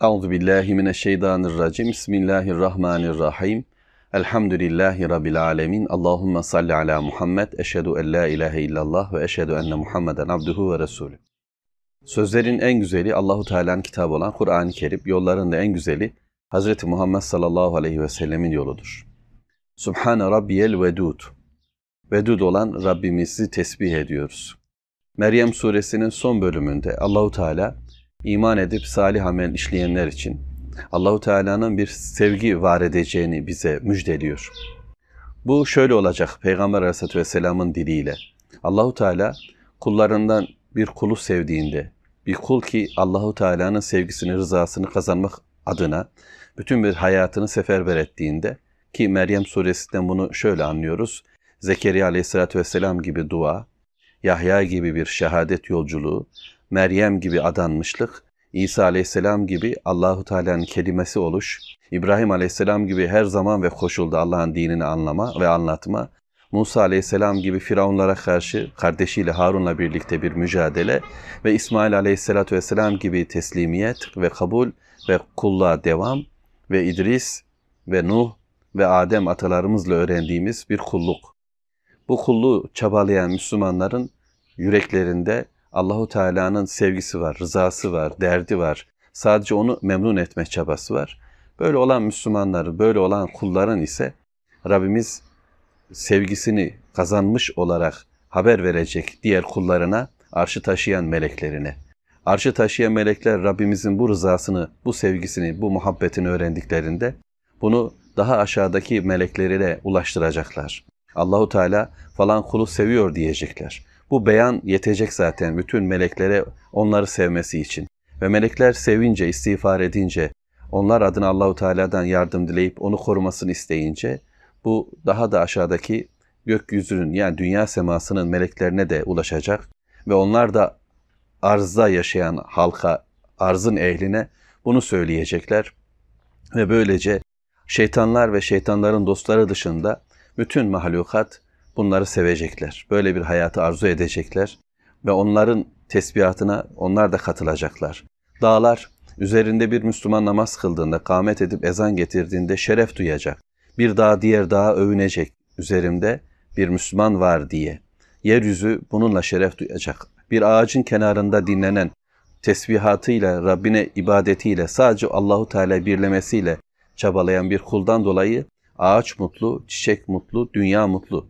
Euzu billahi mineşşeytanirracim. Bismillahirrahmanirrahim. Elhamdülillahi rabbil alamin. Allahumme salli ala Muhammed. Eşhedü en la ilahe illallah ve eşhedü enne Muhammeden abduhu ve resulü. Sözlerin en güzeli Allahu Teala'nın kitabı olan Kur'an-ı Kerim. Yolların da en güzeli Hazreti Muhammed sallallahu aleyhi ve sellemin yoludur. Subhane rabbiyel vedud. Vedud olan Rabbimizi tesbih ediyoruz. Meryem suresinin son bölümünde Allahu Teala iman edip salih amel işleyenler için Allahu Teala'nın bir sevgi var edeceğini bize müjdeliyor. Bu şöyle olacak Peygamber Aleyhisselatü Vesselam'ın diliyle. Allahu Teala kullarından bir kulu sevdiğinde, bir kul ki Allahu Teala'nın sevgisini, rızasını kazanmak adına bütün bir hayatını seferber ettiğinde ki Meryem suresinden bunu şöyle anlıyoruz. Zekeriya aleyhissalatü vesselam gibi dua, Yahya gibi bir şehadet yolculuğu, Meryem gibi adanmışlık, İsa aleyhisselam gibi Allahu Teala'nın kelimesi oluş, İbrahim aleyhisselam gibi her zaman ve koşulda Allah'ın dinini anlama ve anlatma, Musa aleyhisselam gibi Firavunlara karşı kardeşiyle Harun'la birlikte bir mücadele ve İsmail aleyhisselatü vesselam gibi teslimiyet ve kabul ve kulluğa devam ve İdris ve Nuh ve Adem atalarımızla öğrendiğimiz bir kulluk. Bu kulluğu çabalayan Müslümanların yüreklerinde Allahu Teala'nın sevgisi var, rızası var, derdi var. Sadece onu memnun etme çabası var. Böyle olan Müslümanların, böyle olan kulların ise Rabbimiz sevgisini kazanmış olarak haber verecek diğer kullarına, arşı taşıyan meleklerine. Arşı taşıyan melekler Rabbimizin bu rızasını, bu sevgisini, bu muhabbetini öğrendiklerinde bunu daha aşağıdaki meleklerine ulaştıracaklar. Allahu Teala falan kulu seviyor diyecekler. Bu beyan yetecek zaten bütün meleklere onları sevmesi için. Ve melekler sevince, istiğfar edince, onlar adına Allahu Teala'dan yardım dileyip onu korumasını isteyince bu daha da aşağıdaki gökyüzünün yani dünya semasının meleklerine de ulaşacak ve onlar da arzda yaşayan halka, arzın ehline bunu söyleyecekler ve böylece şeytanlar ve şeytanların dostları dışında bütün mahlukat bunları sevecekler. Böyle bir hayatı arzu edecekler ve onların tesbihatına onlar da katılacaklar. Dağlar üzerinde bir Müslüman namaz kıldığında, kâmet edip ezan getirdiğinde şeref duyacak. Bir dağ diğer dağa övünecek. Üzerimde bir Müslüman var diye. Yeryüzü bununla şeref duyacak. Bir ağacın kenarında dinlenen tesbihatıyla, Rabbine ibadetiyle, sadece Allahu Teala birlemesiyle çabalayan bir kuldan dolayı ağaç mutlu, çiçek mutlu, dünya mutlu.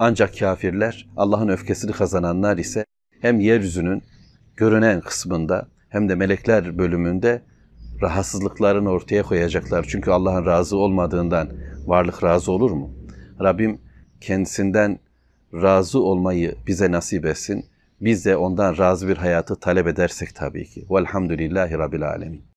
Ancak kafirler, Allah'ın öfkesini kazananlar ise hem yeryüzünün görünen kısmında hem de melekler bölümünde rahatsızlıklarını ortaya koyacaklar. Çünkü Allah'ın razı olmadığından varlık razı olur mu? Rabbim kendisinden razı olmayı bize nasip etsin. Biz de ondan razı bir hayatı talep edersek tabii ki. Velhamdülillahi Rabbil Alemin.